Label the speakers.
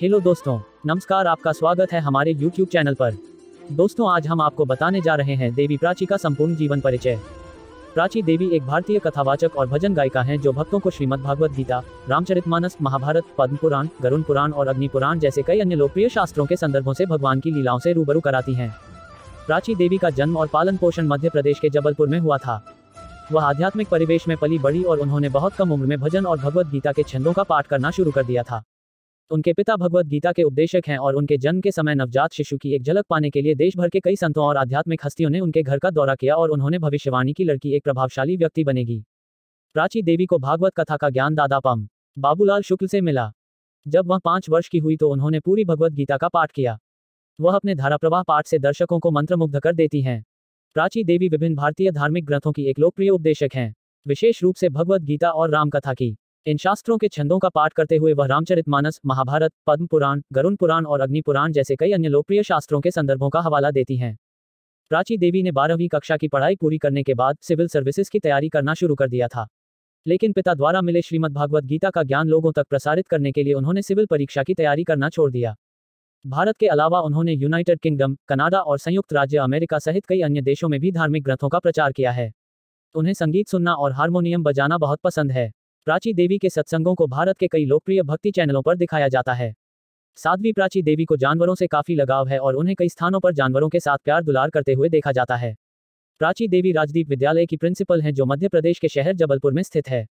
Speaker 1: hello दोस्तों नमस्कार आपका स्वागत है हमारे यूट्यूब चैनल पर दोस्तों आज हम आपको बताने जा रहे हैं देवी प्राची का संपूर्ण जीवन परिचय प्राची देवी एक भारतीय कथावाचक और भजन गायिका हैं जो भक्तों को श्रीमद् भागवत गीता रामचरितमानस महाभारत पद्म पुराण गरुण पुराण और अग्नि पुराण जैसे कई अन्य लोकप्रिय शास्त्रों के संदर्भों से भगवान की लीलाओं से रूबरू कराती हैं प्राची देवी का जन्म और पालन पोषण मध्य प्रदेश के जबलपुर में हुआ था वह आध्यात्मिक परिवेश में पली बड़ी और उन्होंने बहुत कम उम्र में भजन और भगवत गीता के छंदों का पाठ करना शुरू कर दिया था तो उनके पिता भगवत गीता के उपदेशक हैं और उनके जन्म के समय नवजात शिशु की एक झलक पाने के लिए देश भर के कई संतों और आध्यात्मिक हस्तियों ने उनके घर का दौरा किया और उन्होंने भविष्यवाणी की लड़की एक प्रभावशाली व्यक्ति बनेगी प्राची देवी को भागवत कथा का ज्ञान दादा पम बाबूलाल शुक्ल से मिला जब वह पांच वर्ष की हुई तो उन्होंने पूरी भगवत गीता का पाठ किया वह अपने धाराप्रवाह पाठ से दर्शकों को मंत्रमुग्ध कर देती हैं प्राची देवी विभिन्न भारतीय धार्मिक ग्रंथों की एक लोकप्रिय उपदेशक हैं विशेष रूप से भगवत गीता और रामकथा की इन शास्त्रों के छंदों का पाठ करते हुए वह रामचरितमानस महाभारत पद्म पुराण गरुण पुराण और अग्नि पुराण जैसे कई अन्य लोकप्रिय शास्त्रों के संदर्भों का हवाला देती हैं प्राची देवी ने बारहवीं कक्षा की पढ़ाई पूरी करने के बाद सिविल सर्विसेज की तैयारी करना शुरू कर दिया था लेकिन पिता द्वारा मिले श्रीमद भागवत गीता का ज्ञान लोगों तक प्रसारित करने के लिए उन्होंने सिविल परीक्षा की तैयारी करना छोड़ दिया भारत के अलावा उन्होंने यूनाइटेड किंगडम कनाडा और संयुक्त राज्य अमेरिका सहित कई अन्य देशों में भी धार्मिक ग्रंथों का प्रचार किया है उन्हें संगीत सुनना और हारमोनियम बजाना बहुत पसंद है प्राची देवी के सत्संगों को भारत के कई लोकप्रिय भक्ति चैनलों पर दिखाया जाता है साध्वी प्राची देवी को जानवरों से काफी लगाव है और उन्हें कई स्थानों पर जानवरों के साथ प्यार दुलार करते हुए देखा जाता है प्राची देवी राजदीप विद्यालय की प्रिंसिपल हैं जो मध्य प्रदेश के शहर जबलपुर में स्थित है